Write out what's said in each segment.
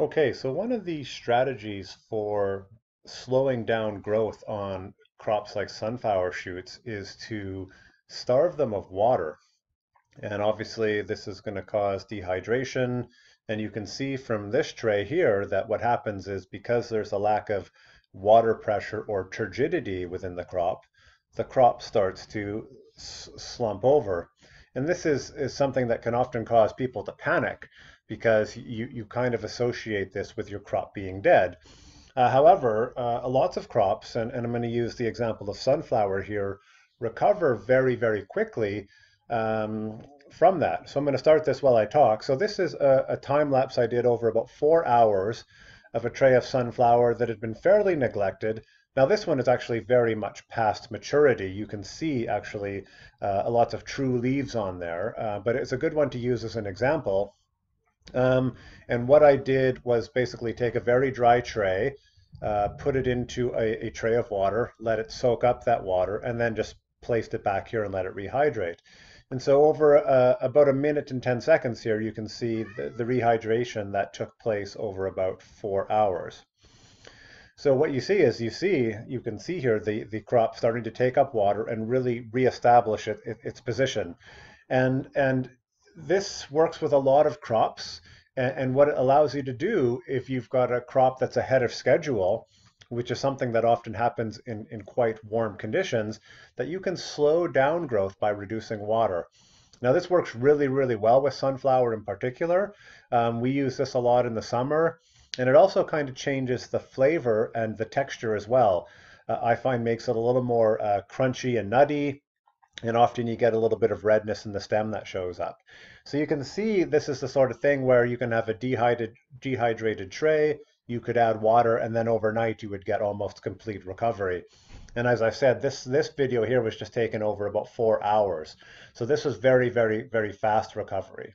Okay, so one of the strategies for slowing down growth on crops like sunflower shoots is to starve them of water. And obviously, this is going to cause dehydration. And you can see from this tray here that what happens is because there's a lack of water pressure or turgidity within the crop, the crop starts to slump over. And this is, is something that can often cause people to panic because you, you kind of associate this with your crop being dead. Uh, however, uh, lots of crops, and, and I'm going to use the example of sunflower here, recover very, very quickly um, from that. So I'm going to start this while I talk. So this is a, a time lapse I did over about four hours of a tray of sunflower that had been fairly neglected. Now this one is actually very much past maturity. You can see actually uh, lots of true leaves on there, uh, but it's a good one to use as an example um, and what I did was basically take a very dry tray, uh, put it into a, a, tray of water, let it soak up that water, and then just placed it back here and let it rehydrate. And so over uh, about a minute and 10 seconds here, you can see the, the rehydration that took place over about four hours. So what you see is you see you can see here the the crop starting to take up water and really reestablish it, it, its position, and and this works with a lot of crops. And, and what it allows you to do if you've got a crop that's ahead of schedule, which is something that often happens in, in quite warm conditions, that you can slow down growth by reducing water. Now, this works really, really well with sunflower in particular. Um, we use this a lot in the summer, and it also kind of changes the flavor and the texture as well. Uh, I find makes it a little more uh, crunchy and nutty, and often you get a little bit of redness in the stem that shows up. So you can see this is the sort of thing where you can have a dehydrated, dehydrated tray, you could add water, and then overnight you would get almost complete recovery. And as I said, this, this video here was just taken over about four hours. So this was very, very, very fast recovery.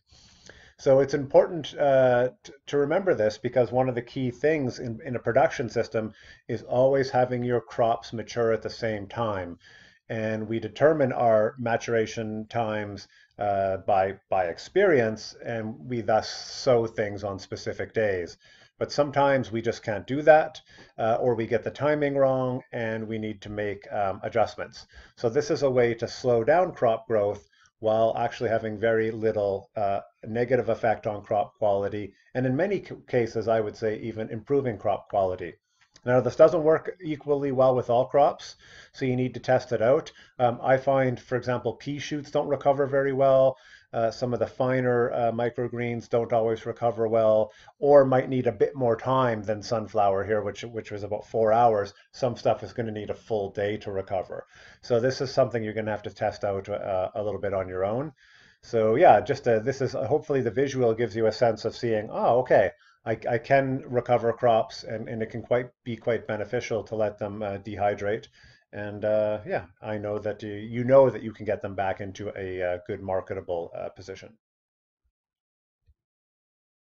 So it's important uh, to remember this because one of the key things in, in a production system is always having your crops mature at the same time and we determine our maturation times uh, by by experience, and we thus sow things on specific days. But sometimes we just can't do that, uh, or we get the timing wrong, and we need to make um, adjustments. So this is a way to slow down crop growth while actually having very little uh, negative effect on crop quality, and in many cases, I would say even improving crop quality. Now, this doesn't work equally well with all crops, so you need to test it out. Um, I find, for example, pea shoots don't recover very well. Uh, some of the finer uh, microgreens don't always recover well, or might need a bit more time than sunflower here, which which was about four hours. Some stuff is going to need a full day to recover. So this is something you're going to have to test out uh, a little bit on your own. So yeah, just a, uh, this is hopefully the visual gives you a sense of seeing. Oh, okay, I, I can recover crops, and, and it can quite be quite beneficial to let them uh, dehydrate. And uh, yeah, I know that you, you know that you can get them back into a, a uh, good marketable uh, position.